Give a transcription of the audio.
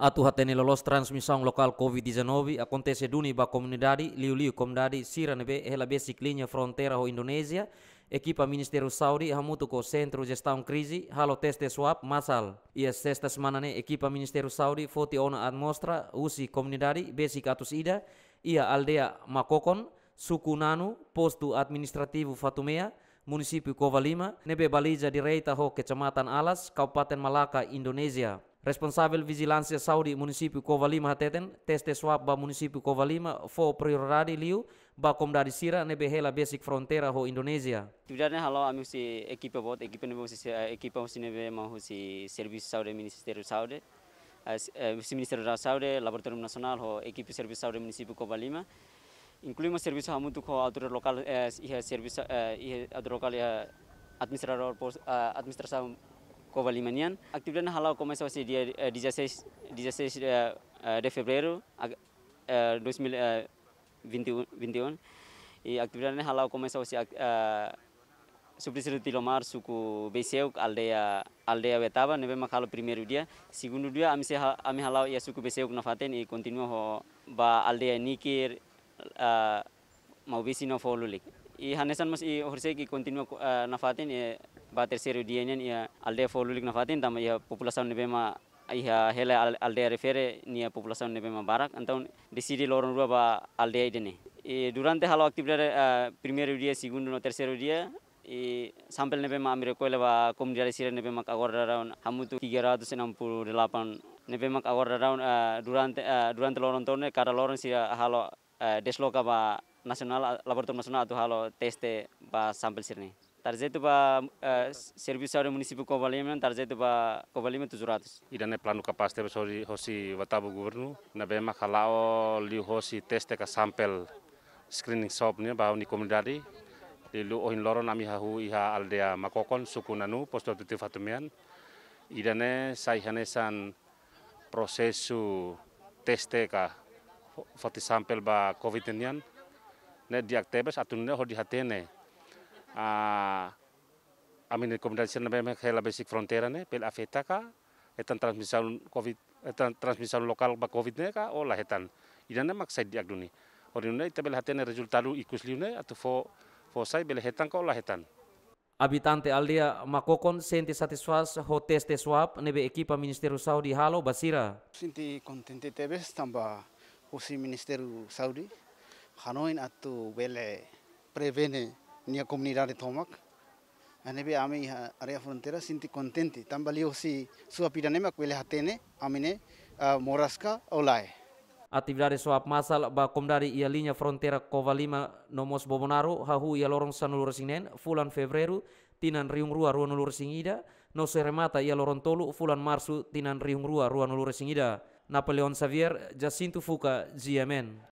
A tu hatene lolos lokal lokal Covid-19 akontese duni ba komunidadi liu-liu sirane be hela basic linya frontera ho Indonesia. Ekipa ministeru Saudi hamutu ko sentru gestaun Crise halo teste swab masal. Ia sesta semana ne ekipa ministeru Saudi foti ona atmostra usi komunidadi basic atus ida, ia aldea Makokon, suku Nanu, postu administrativu Fatumea, Munisipi Kovalima, nebe baliza direita ho kecamatan Alas, Kabupaten Malaka, Indonesia responsável vigilância saúde município Covalima hateten teste swab ba município Covalima fo prioridade liu ba comunidade sira nebehela basic fronteira ho Indonesia. Tudane halo ami si equipe bot equipe nebe si equipe eh, si nebe mau si serviço saúde ministério saúde eh, si eh, ministério da saúde laboratório nacional ho equipe serviço saúde município Covalima incluímos serviço hamu tu ho autoridade local eh serviço eh autoridade local administrador administração Kovalimanian, aktivitas halau komesa wasi dia 16, eh, 16 eh, eh, de fevereiro 2021. E halau komesa wasi começou Tilomar, suku Beseuk aldea aldea Betaba, neve makalo primeru dia. Segundo dia, ami ami halau ia suku Beseuk na faten i ho ba aldea Nikir mau besi no folulik. i hanesan mas i horsek i kontinuo nafatin bater seri dienen ia alde folulik nafatin tama iya ia populasi nebe ma ia hela alde refere nia populasi nebe ma barak antaun di sini lorong dua ba alde idene e durante halo aktifnya eh, primero dia segundo no tercero dia e sampel nebe ma amire koele ba komunidade sire nebe ma kagor daraun hamutu 368 nebe ma kagor daraun eh, durante eh, durante lorong tone kara lorong si halo desloka ba nasional laboratorium nasional atau halo teste ba sampel sirne tarjeto para uh, eh, serviço ao município de Covalimento, tarjeto para Covalimento Jurados. E daí plano capaz de hoje hoje votar o governo, na bem macalau li hosi teste ka sampel screening shop ba para komunidari di lu ohin loro nami hahu iha aldea makokon suku nanu posto tuti fatumian. E sai hanesan prosesu teste ka fati sampel ba covid nian. Ne diaktebes atunne ho dihatene a, a mi recomendación también la basic frontera, ¿no? Pel afecta acá, etan transmisión COVID, etan transmisión lokal ba COVID ne ka o lah etan. Ida ne mak side agduni. Ori ne ita bel hatene resultado ikus liune atau fo fo sai bel hetan ka o lah hetan. Habitante aldea makokon senti satisfaz ho teste swab nebe ekipa Ministeru Saudi halo basira. Sinti kontente tebes tamba hosi Ministeru Saudi. Hanoin atau bele prevene nia komunidade tomak be ami area frontera sinti contenti tambali hosi sua mak wele hatene ne moraska olai Atividade soap masal ba komdari ia linya frontera Kovalima nomos Bobonaro hahu ia lorong sanulur singnen fulan Febreru tinan riung rua rua nulur singida no seremata ia lorong tolu fulan Marsu tinan riung rua rua nulur singida Napoleon Xavier Jacinto Fuka, GMN